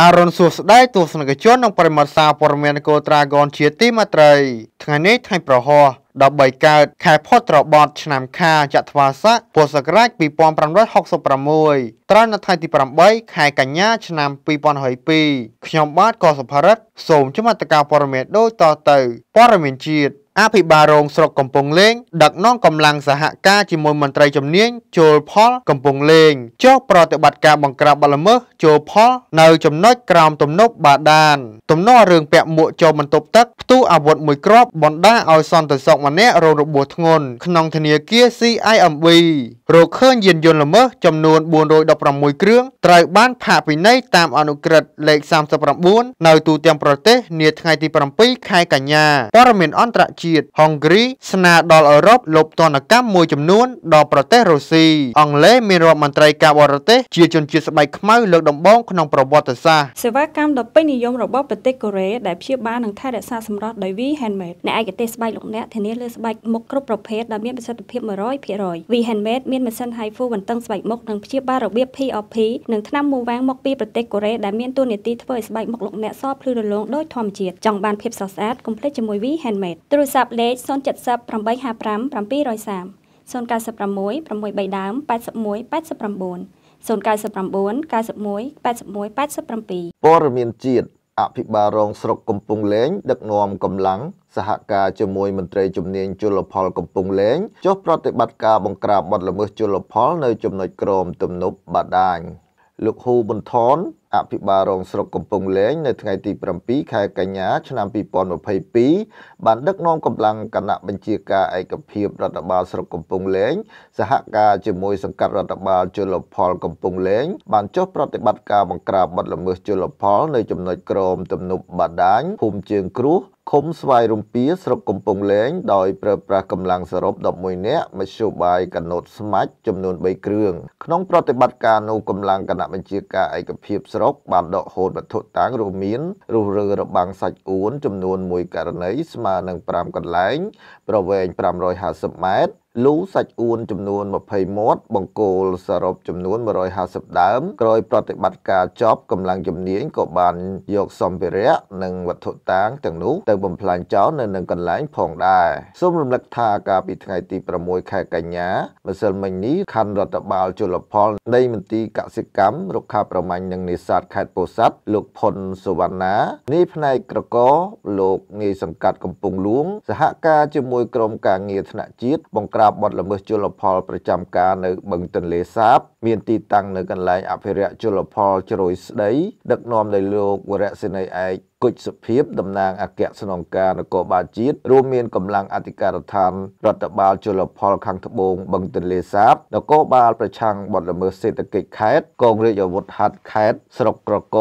អរុនសួស្តីទស្សនិកជននិងប្រិមត្តសារព័ត៌មានកូត្រាហ្គនជាទីមេត្រី ថ្ងៃនេះថ្ងៃប្រហោះ13កើតខែផុតរបត់ឆ្នាំខាចត្វាស័កពុស្សករាជ2566ត្រូវនៅថ្ងៃទី8ខែកញ្ញាឆ្នាំ2022ខ្ញុំបាទកសុផរិទ្ធសូមជម្រាបតកាព័ត៌មានដូចតទៅព័ត៌មានជាតិអភិបាលរងស្រុកកំពង់លេងដឹកនាំកម្លាំងសហការជាមួយមន្ត្រីជំនាញចូលផលកំពង់លេងចុះប្រតិបត្តិការបង្ក្រាបបលល្មើសចូលផលនៅចំណុចក្រោមទំនប់បាដានទំនាស់រឿងពាក់មួកចូលបន្ទប់ទឹកផ្ទុះអាវុធមួយគ្រាប់បណ្ដាឲ្យសន្តិសុខម្នាក់រងរបួសធ្ងន់ក្នុងធនាគារ CIMB រកឃើញយានយន្តល្មើសចំនួន416គ្រឿងត្រូវបានផាកពិន័យតាមអនុក្រឹត្យលេខ39នៅទូទាំងប្រទេសនាថ្ងៃទី7ខែកញ្ញាព័ត៌មានអន្តរជាតិជាតិហុងគ្រីស្នើដល់អឺរ៉ុបលុបទណ្ឌកម្មមួយចំនួនដល់ប្រទេសរុស្ស៊ីអង់គ្លេសមានរដ្ឋមន្ត្រីការបរទេសជាជនជាតិស្បែកខ្មៅលើកដំបូងក្នុងប្រវត្តិសាស្ត្រសេវាកម្មដ៏ពេញនិយមរបស់ប្រទេសកូរ៉េដែលព្យាបាលនិងថែរក្សាសម្រស់ដោយ V Handmade អ្នកឯកទេសស្បែកលោកអ្នកធានាលើស្បែកមុខគ្រប់ប្រភេទដែលមានប្រសិទ្ធភាព100% V Handmade មានម៉ាស៊ីន Haifu បន្ទឹងស្បែកមុខនិងព្យាបាលរបៀប PRP និងថ្នាំមូវ៉ាំងមកពីប្រទេសកូរ៉េដែលមានតួនាទីធ្វើឲ្យស្បែកមុខលោកអ្នកសភ្លឺរលោងដោយធម្មជាតិចង់បានភាពស្រស់ស្អាតកុំភ្លេចជាមួយ V Handmade ទូរស័ព្ទស័ព្ទលេខ070 855 730 096 603ដើម81 89 099 91 81 87ព័ត៌មានជាតិអភិបាលរងស្រុកកំពង់លែងដឹកនាំកម្លាំងសហការជាមួយមន្ត្រីជំនាញជលផលកំពង់លែងចុះប្រតិបត្តិការបង្ក្រាបបទល្មើសជលផល នៅ ចំណុចក្រមទំនប់បាដាញលោកហ៊ូប៊ុនថនអភិបាលរងស្រុកកំពង់លែងនៅថ្ងៃទី7ខែកញ្ញាឆ្នាំ2022បានដឹកនាំកម្លាំងគណៈបញ្ជាការឯកភាពរដ្ឋបាលស្រុកកំពង់លែងសហការជាមួយសង្កាត់រដ្ឋបាលជលផលកំពង់លែងបានចុះប្រតិបត្តិការបង្ក្រាបបទល្មើសជលផល នៅចំណុចក្រមទំនប់បាដាញភូមិជើងគ្រោះឃុំស្វាយរំពាស្រុកកំពង់លែងដោយប្រើប្រាស់កម្លាំងសរុប11នាក់មធ្យោបាយកណូតស្មាច់ចំនួន3គ្រឿងក្នុងប្រតិបត្តិការនោះកម្លាំងគណៈបញ្ជាការឯកភាពស្រុកបានដកហូតវត្ថុតាងរួមមានរុះរើរបាំងសាច់អួនចំនួន1ករណីស្មើនឹង5កន្លែង ប្រវែង550ម៉ែត្រលូសាច់អួនចំនួន20មាត់បង្គោលសរុបចំនួន150ដើមក្រោយប្រតិបត្តិការចប់កម្លាំងជំនាញក៏បានយក សម្ភារៈនិងវត្ថុតាងទាំងនោះទៅបំផ្លាញចោលនៅនឹងកន្លែងផងដែរសូមរំលឹកថាកាលពីថ្ងៃទី6ខែកញ្ញាម្សិលមិញនេះខណ្ឌរដ្ឋបាលជលផលនៃមន្ទីរកសិកម្មរុក្ខាប្រមាញ់និងនេសាទខេត្តពោធិ៍សាត់លោកផុនសវណ្ណានាយផ្នែកក្រកលោកនាយសង្កាត់កំពង់ហ្លួង សហការជាមួយក្រមការងារថ្នាក់ជាតិបង្ក្រាបរាបបទល្មើសជលផលប្រចាំការនៅបឹងទន្លេសាប មានទីតាំងនៅកន្លែងអភិរក្សជលផលជ្រោយស្ដី ដឹកនាំដោយលោកវរៈសេនីឯកគុជសុភាពតំណាងអគ្គស្នងការនគរបាលជាតិរួមមានកម្លាំងអធិការដ្ឋានរដ្ឋបាលជលផលខាងត្បូងបឹងទន្លេសាបនគរបាលប្រឆាំងបទល្មើសសេដ្ឋកិច្ចខេត្តកងរាជអាវុធហត្ថខេត្តស្រុកក្រក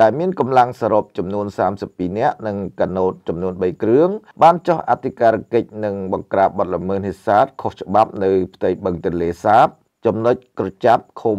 ដែលមានកម្លាំងសរុបចំនួន32នាក់និងកាណូតចំនួន3គ្រឿងបានចុះអធិការកិច្ចនិងបង្ក្រាបបទល្មើសនេសាទខុសច្បាប់នៅ ផ្ទៃបឹងទន្លេសាប ចំណុចក្រចាប់ឃុំ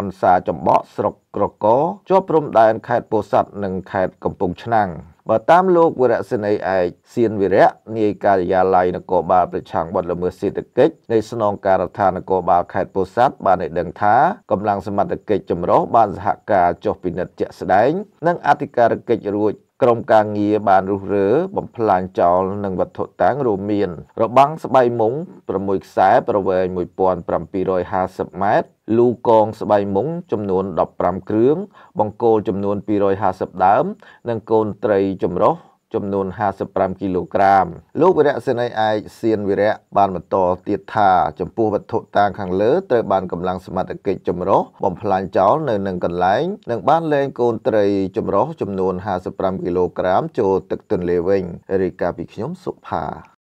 អនសាចំបក់ស្រុកក្រកជាប់ព្រំដែនខេត្តពោធិ៍សាត់និងខេត្តកំពង់ឆ្នាំង។បើតាមលោកវរៈសេនីឯកសៀនវិរៈនាយការិយាល័យនគរបាលប្រឆាំងបទល្មើសសេដ្ឋកិច្ចនៃស្នងការដ្ឋាននគរបាលខេត្តពោធិ៍សាត់បានឲ្យដឹងថាកម្លាំងសមត្ថកិច្ចចម្រុះបានសហការចុះពិនិត្យជាក់ស្ដែង និងអធិការកិច្ចរួចក្រុមការងារបានរុះរើបំផ្លាញចោលនឹងវត្ថុតាំងរួមមាន របាំងស្បៃមុង6ខ្សែប្រវែង1750ម៉ែត្រលូកងស្បៃមុង ចំនួន15គ្រឿង បង្គោលចំនួន250ដើមនិងកូនត្រីចម្រុះចំនួន55គីឡូក្រាមលោកវីរៈសេនីឯកសៀនវីរៈបានបន្តទៀតថាចំពោះវត្ថុតាងខាងលើត្រូវបានកម្លាំងសមត្ថកិច្ចចម្រុះបំផ្លាញចោលនៅនឹងកន្លែងនិងបានលែងកូនត្រីចម្រុះចំនួន55គីឡូក្រាម ចូលទឹកទន្លេវិញរាយការណ៍ពីខ្ញុំ សុផា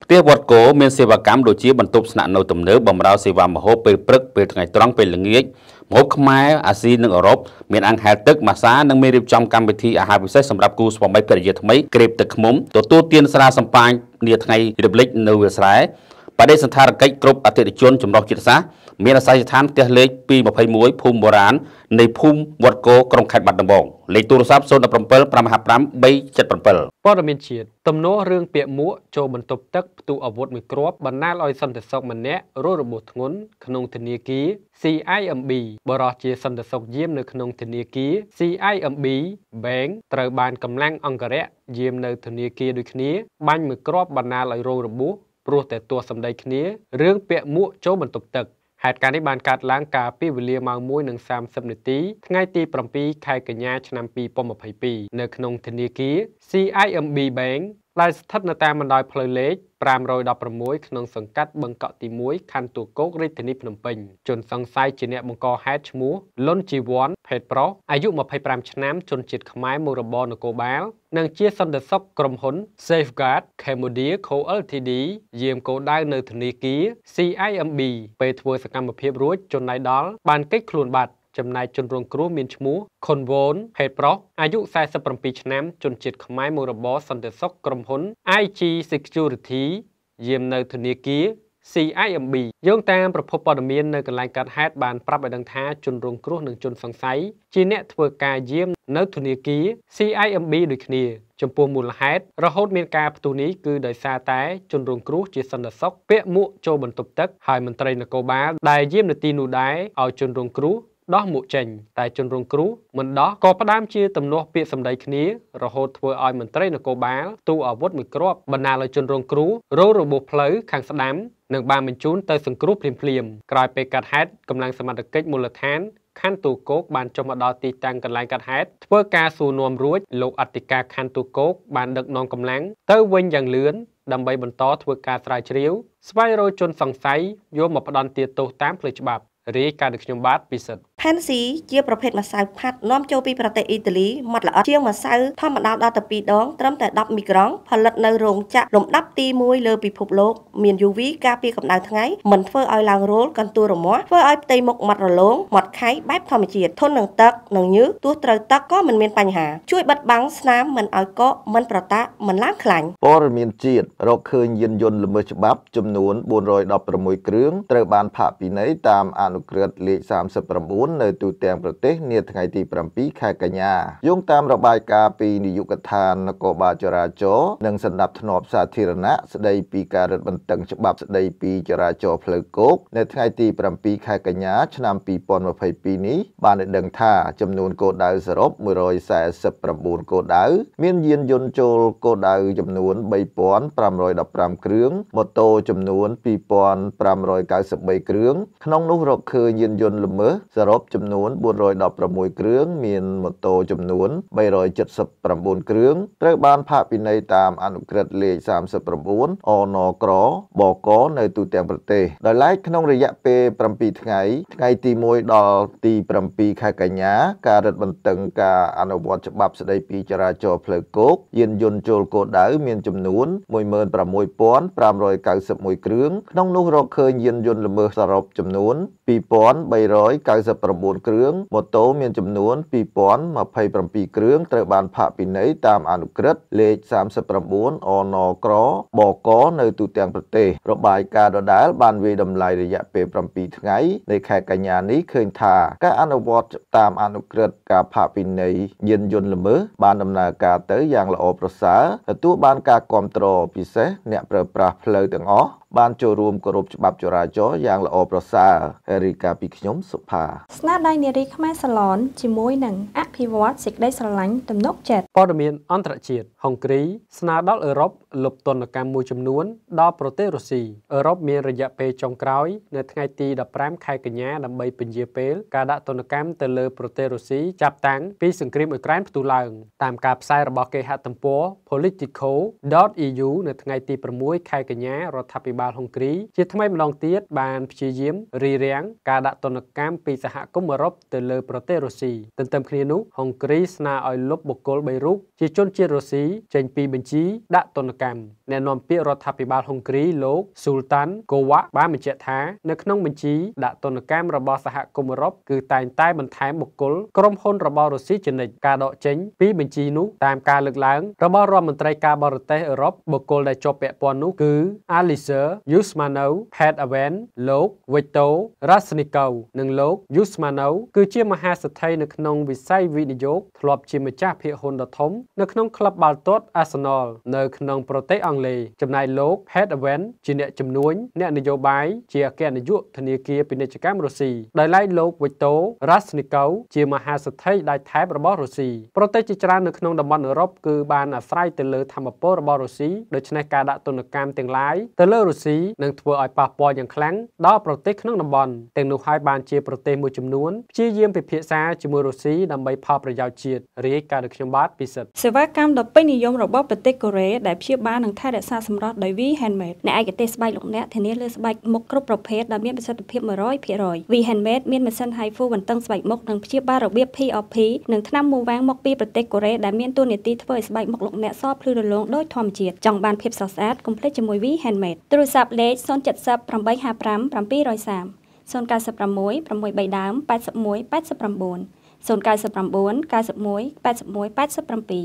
ផ្ទះវត្តគោមានសេវាកម្មដូចជាបន្ទប់ស្នាក់នៅទំនើបបម្រើសេវាម្ហូបពេលព្រឹកពេលថ្ងៃត្រង់ពេលល្ងាចម្ហូបខ្មែរអាស៊ីនិងអឺរ៉ុបមានអាំងហែលទឹកម៉ាសានិងមានរៀបចំកម្មវិធីអាហារពិសេសសម្រាប់គូស្វាមីភរិយាថ្មីក្រេបទឹកឃ្មុំទទួលទានស្រាសម្ពាញនាថ្ងៃរំលឹកនៅវាលស្រែបដិសន្ធារកិច្ចគ្រប់អតិថិជនចម្រុះជាតិសាសន៍មានអាស័យដ្ឋានផ្ទះលេខ221ភូមិបុរាណនៃភូមិវត្តគោក្រុងខេត្តបាត់ដំបងលេខទូរស័ព្ទ017 555 377ព័ត៌មានជាតិទំនោររឿងពាក្យមួកចូលបន្ទប់ទឹកផ្ទុះអាវុធមួយគ្រាប់បណ្ដាលឲ្យសន្តិសុខម្នាក់រងរបួសធ្ងន់ក្នុងធនាគារ CIMB បរិះជាសន្តិសុខយាមនៅក្នុងធនាគារ CIMB Bank ត្រូវបានកម្លាំងអង្គរៈយាមនៅធនាគារដូចគ្នាបាញ់មួយគ្រាប់បណ្ដាលឲ្យរងរបួសព្រោះតែទស្សសម្ដីគ្នារឿងពាក់មួកចូលបន្ទប់ទឹកហេតុការណ៍នេះបានកើតឡើងកាលពីវេលាម៉ោង1:30នាទី ថ្ងៃទី7ខែកញ្ញាឆ្នាំ2022នៅក្នុងធនាគារ CIMB Bank ដែលស្ថិតនៅតាមបណ្ដោយផ្លូវលេខ516ក្នុងសង្កាត់បឹងកក់ទី1ខណ្ឌទួលគោករាជធានីភ្នំពេញជនសង្ស័យជាអ្នកបង្កហេតុឈ្មោះលុនជីវ័នភេទប្រុសអាយុ25ឆ្នាំ ជនជាតិខ្មែរមុខរបរនគរបាលនិង ជាសន្តិសុខក្រុមហ៊ុន Safeguard Cambodia Co Ltd យាមគោដៅនៅធនាគារ CIMB ពេលធ្វើសកម្មភាពរួចជនណៃដល់បានកិច្ចខ្លួនបាត់ចំណែកជនរងគ្រោះមានឈ្មោះខុនវ៉ូនហេតប្រុសអាយុ47ឆ្នាំ ជនជាតិខ្មែរមួយរបរសន្តិសុខក្រុមហ៊ុន IG Security យាមនៅធនាគារ CIMB យោងតាមប្រភពព័ត៌មាននៅកន្លែងកើតហេតុបានប្រាប់ឲ្យដឹងថា ជនរងគ្រោះនិងជនសង្ស័យជាអ្នក ធ្វើការយាមនៅធនាគារ CIMB ដូចគ្នា ចំពោះមូលហេតុរហូតមានការផ្ទុះនេះគឺដោយសារតែ ជនរងគ្រោះជាសន្តិសុខពាក់មួកចូលបន្ទប់ទឹកហើយមន្ត្រីនគរបាលដែលយាមនៅទីនោះដែរឲ្យជនរងគ្រោះដោះមុខចេញតែជនរងគ្រោះមិនដោះក៏ផ្ដើមជាទំនាស់ពាក្យសម្ដីគ្នារហូតធ្វើឲ្យមន្ត្រីនគរបាលទូអាវុធមួយគ្រាប់បណ្ដាលឲ្យជនរងគ្រោះរងរបួសផ្លូវខាងស្ដាំនិងបានបញ្ជូនទៅសង្គ្រោះភ្លាមៗក្រោយពេលកាត់ហេតុកម្លាំងសមត្ថកិច្ចមូលដ្ឋានខណ្ឌទូគោកបានចុះមកដល់ទីតាំងកន្លែងកាត់ហេតុធ្វើការសួរនាំរួចលោកអធិការខណ្ឌទូគោកបានដឹកនាំកម្លាំងទៅវិញយ៉ាងលឿនដើម្បីបន្តធ្វើការស្រាវជ្រាវស្វែងរកជនសង្ស័យយកមកផ្ដន់ទាទោសតាមផ្លូវច្បាប់រាយការណ៍ដោយខ្ញុំបាទពិសិដ្ឋនស៊ីជាប្រភេទម្សៅផាត់នាំចូលពីប្រទេសអ៊ីតាលីម៉ត់ល្អិតជាងម្សៅធម្មតាដល់ទៅ2ដង ត្រឹមតែ10មីក្រង់ផលិតនៅរោងចក្រលំដាប់ទី1លើពិភពលោកមាន UV ការពារកម្ដៅថ្ងៃមិនធ្វើឲ្យឡើងរោលកន្ទួលរមាស់ធ្វើឲ្យផ្ទៃមុខម៉ត់រលោងម៉ត់ខៃបែបធម្មជាតិធន់នឹងទឹកនិងញើសទោះត្រូវទឹកក៏មិនមានបញ្ហាជួយបិទបាំងស្នាមមិនឲ្យកកមិនប្រតាក់មិនឡើងខ្លាញ់ព័ត៌មានជាតិរកឃើញយានយន្តល្មើសច្បាប់ចំនួន416គ្រឿងត្រូវបានផាកពិន័យតាមអនុក្រឹត្យលេខ39នៅទូទាំងប្រទេស នាថ្ងៃទី7ខែកញ្ញាយោងតាមរបាយការណ៍ពីនាយកដ្ឋាននគរបាលចរាចរណ៍និងសណ្ដាប់ធ្នាប់សាធារណៈស្ដីពីការរឹតបន្តឹងច្បាប់ស្ដីពីចរាចរណ៍ផ្លូវគោកនៅថ្ងៃទី7ខែកញ្ញា ឆ្នាំ2022នេះបានដឹងថាចំនួនគោលដៅសរុប149គោលដៅមានយានយន្តចូលគោលដៅចំនួន3515គ្រឿងម៉ូតូចំនួន2593គ្រឿងក្នុងនោះរកឃើញយានយន្តល្មើសសរុបចំនួន416គ្រឿងមានម៉ូតូចំនួន379គ្រឿងត្រូវ បានផាកពិន័យតាមអនុក្រឹត្យលេខ39អនក្របកនៅទូទាំងប្រទេសដោយឡែកក្នុងរយៈពេល7ថ្ងៃថ្ងៃទី1ដល់ទី7ខែកញ្ញា ការរឹតបន្តឹងការអនុវត្តច្បាប់ស្តីពីចរាចរណ៍ផ្លូវគោកយានយន្តចូលគោលដៅមានចំនួន16591គ្រឿងក្នុងនោះរកឃើញយានយន្តល្មើសសរុបចំនួន2398 79គ្រឿងម៉ូតូមានចំនួន2027គ្រឿងត្រូវបានផាកពិន័យតាមអនុក្រឹត្យលេខ39អណក្រ បកនៅទូទាំងប្រទេសរបាយការណ៍ដដែលបានវាយតម្លៃរយៈពេល7ថ្ងៃនៃខែកញ្ញានេះឃើញថាការអនុវត្ត តាមអនុក្រឹត្យការផាកពិន័យយានយន្តល្មើសបានដំណើរការទៅយ៉ាងល្អប្រសើរទទួលបានការគ្រប់គ្រងពិសេស អ្នកប្រើប្រាស់ផ្លូវទាំងអស់បានចូលរួមគោរពច្បាប់ចរាចរណ៍យ៉ាងល្អប្រសើររីកាពីខ្ញុំសុផាស្នាដៃនារីខ្មែរសាឡនជាមួយនឹងអភិវឌ្ឍសេចក្តីស្រឡាញ់ទំនុកចិត្តព័ត៌មានអន្តរជាតិហុងគ្រីស្នើដល់អឺរ៉ុបលុបទណ្ឌកម្មមួយចំនួនដល់ប្រទេសរុស្ស៊ីអឺរ៉ុបមានរយៈពេលចុងក្រោយនៅថ្ងៃទី15ខែកញ្ញាដើម្បីពន្យាពេលការដាក់ទណ្ឌកម្មទៅលើប្រទេសរុស្ស៊ីចាប់តាំងពីសង្គ្រាមអ៊ុយក្រែនផ្ទុះឡើងតាមការផ្សាយរបស់គេហទំព័រ politico.eu នៅថ្ងៃទី6ខែកញ្ញារដ្ឋាភិបាលបាលហុងគ្រី ជាថ្មីម្ដងទៀតបាន ព្យាយាមរីរាំងការដាក់ទណ្ឌកម្មពីសហគមន៍អឺរ៉ុបទៅលើ ប្រទេសរុស្ស៊ីទន្ទឹមគ្នានោះហុងគ្រីស្នើឲ្យលុបបុគ្គល3រូបជាជនជាតិរុស្ស៊ីចេញពីបញ្ជីដាក់ទណ្ឌកម្មអ្នកនាំពាក្យរដ្ឋាភិបាលហុងគ្រីលោកស៊ូលតាន់កូវ៉ាបានបញ្ជាក់ថានៅក្នុងបញ្ជីដាក់ទណ្ឌកម្មរបស់សហគមន៍អឺរ៉ុបគឺតែងតែបន្ថែមបុគ្គលក្រុមហ៊ុនរបស់រុស្ស៊ីជានិច្ចការដកចេញ ពី បញ្ជីនោះតាមការលើកឡើង របស់រដ្ឋមន្ត្រីការបរទេសអឺរ៉ុបបុគ្គលដែលជាប់ពាក់ព័ន្ធនោះគឺ Alicer Yusmanov Hadavin លោក Victor Rasnikov និងលោក Yusmanov គឺជាមហាសេដ្ឋីនៅក្នុងវិស័យវិនិយោគធ្លាប់ជាម្ចាស់ភាគហ៊ុនដ៏ធំនៅក្នុងក្លឹបបាល់ទាត់ Arsenal នៅក្នុងប្រទេសអង់គ្លេសចំណែកលោក Hadavin ជាអ្នកជំនួញអ្នកនយោបាយជាអគ្គនាយកធនាគារពាណិជ្ជកម្មរុស្ស៊ីដោយឡែកលោក Victor Rasnikov ជាមហាសេដ្ឋីដាច់ថែបរបស់រុស្ស៊ីប្រទេសជាច្រើននៅក្នុងតំបន់អឺរ៉ុបគឺបានអាស្រ័យទៅលើធម្មពលរបស់រុស្ស៊ីដូច្នេះការដាក់ទណ្ឌកម្មទាំងឡាយទៅលើរុស៊ីនឹងធ្វើឲ្យប៉ះពាល់យ៉ាងខ្លាំងដល់ប្រទេសក្នុងតំបន់ទាំងនោះហើយបានជាប្រទេសមួយចំនួនព្យាយាមពិភាក្សាជាមួយរុស្ស៊ីដើម្បីផលប្រយោជន៍ជាតិរាយការណ៍របស់ខ្ញុំបាទពិសិដ្ឋសេវាកម្មដ៏ពេញនិយមរបស់ប្រទេសកូរ៉េដែលព្យាបាលនិងថែរក្សាសម្រស់ដោយ V Handmade អ្នកឯកទេសស្បែកលោកអ្នកធានាលើស្បែកមុខគ្រប់ប្រភេទដែលមានប្រសិទ្ធភាព100% V Handmade មានម៉ាស៊ីន HIFU បន្ទឹងស្បែកមុខនិងព្យាបាលរបៀប PRP និងថ្នាំមូវ៉ាំងមកពីប្រទេសកូរ៉េដែលមានតួនាទីធ្វើឲ្យស្បែកមុខលោកអ្នកសភ្លឺរលោងដោយធម្មជាតិចង់បានភាពស្រស់ស្អាតកុំភ្លេចជាមួយ V Handmade ទូររស័ព្ទលេខ070 855 730 096 603ដើម81 89 099 91 81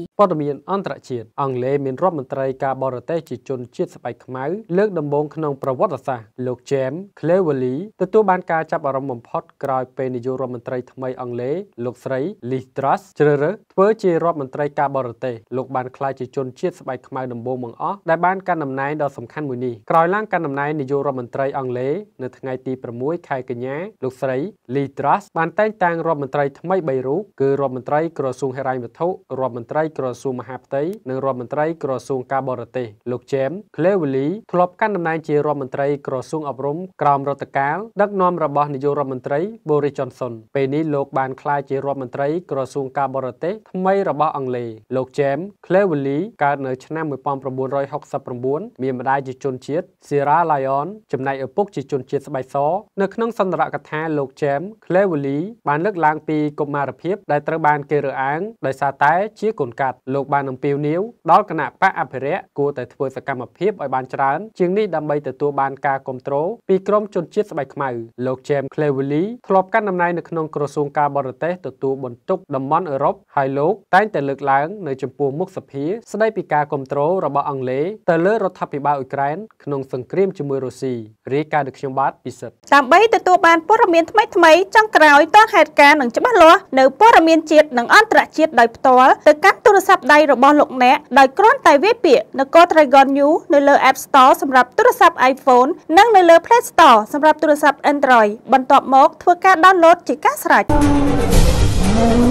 87ព័ត៌មានអន្តរជាតិអង់គ្លេសមានរដ្ឋមន្ត្រីការបរទេសជាជនជាតិស្បែកខ្មៅលើកដំបូងក្នុងប្រវត្តិសាស្ត្រលោក James Cleverly ទទួលបានការចាប់អារម្មណ៍បំផុតក្រោយពេលនាយករដ្ឋមន្ត្រីថ្មីអង់គ្លេសលោកស្រី Liz Truss ជ្រើសរើសធ្វើជារដ្ឋមន្ត្រីការបរទេសលោកបានក្លាយជាជនជាតិស្បែកខ្មៅដំបូងបង្អស់ដែលបានកាន់តំណែងដ៏សំខាន់មួយនេះក្រោយឡើងកាន់តំណែងនាយករដ្ឋមន្ត្រីអង់គ្លេសនៅថ្ងៃទី6ខែកញ្ញាលោកស្រី Liz Truss បានតែងតាំងរដ្ឋមន្ត្រីថ្មី3រូបគឺរដ្ឋមន្ត្រីក្រសួងហិរញ្ញវត្ថុរដ្ឋមន្ត្រីក្រសួងមហាផ្ទៃនិងរដ្ឋមន្ត្រី ក្រសួងការបរទេសលោក James Cleverly ធ្លាប់កាន់តំណែងជារដ្ឋមន្ត្រីក្រសួងអប់រំក្រោមរដ្ឋកាលដឹកនាំរបស់នាយករដ្ឋមន្ត្រី Boris Johnson ពេលនេះលោកបានក្លាយជារដ្ឋមន្ត្រីក្រសួងការបរទេសថ្មីរបស់អង់គ្លេសលោក James Cleverly កើតនៅឆ្នាំ1969មានម្ដាយជាជនជាតិ Sierra Leone ចំណែកឪពុកជាជនជាតិស្បៃសនៅក្នុងសន្ទរកថា លោក James Cleverly បានលើកឡើងពីកុមារភាពដែលត្រូវបានគេរើអើងដោយសារតែជាកូនកាត្តិលោកបានអំពាវនាវដល់គណៈបកអភិរិយគួរតែធ្វើសកម្មភាពឲ្យបានច្រើន ជាងនេះដើម្បីទទួលបានការគ្រប់គ្រងពីក្រមជនជាតិស្បែកខ្មៅលោក James Cleverly ធ្លាប់កាន់តំណែងនៅក្នុងក្រសួងការបរទេសទទួលបន្ទុកតំបន់អឺរ៉ុបហើយលោក តែងតែលើកឡើងនៅចំពោះមុខសភាស្ដីពីការគ្រប់គ្រងរបស់អង់គ្លេសទៅលើរដ្ឋាភិបាលអ៊ុយក្រែនក្នុងសង្គ្រាមជាមួយរុស្ស៊ីរាយការណ៍ដោយខ្ញុំបាទពិសិដ្ឋដើម្បីទទួលបានព័ត៌មានថ្មីៗចុងក្រោយតហេតុការណ៍នឹងច្បាស់លាស់នៅព័ត៌មានជាតិនិងអន្តរជាតិដោយផ្ទាល់ទៅកាន់ទូរស័ព្ទដៃរបស់លោកអ្នកដោយគ្រាន់តែវាយពាក្យ Snapdragon New នៅលើ App Store សម្រាប់ទូរស័ព្ទ iPhone និងនៅលើ Play Store សម្រាប់ទូរស័ព្ទ Android បន្ទាប់មក ធ្វើការ download ជាការស្រេច។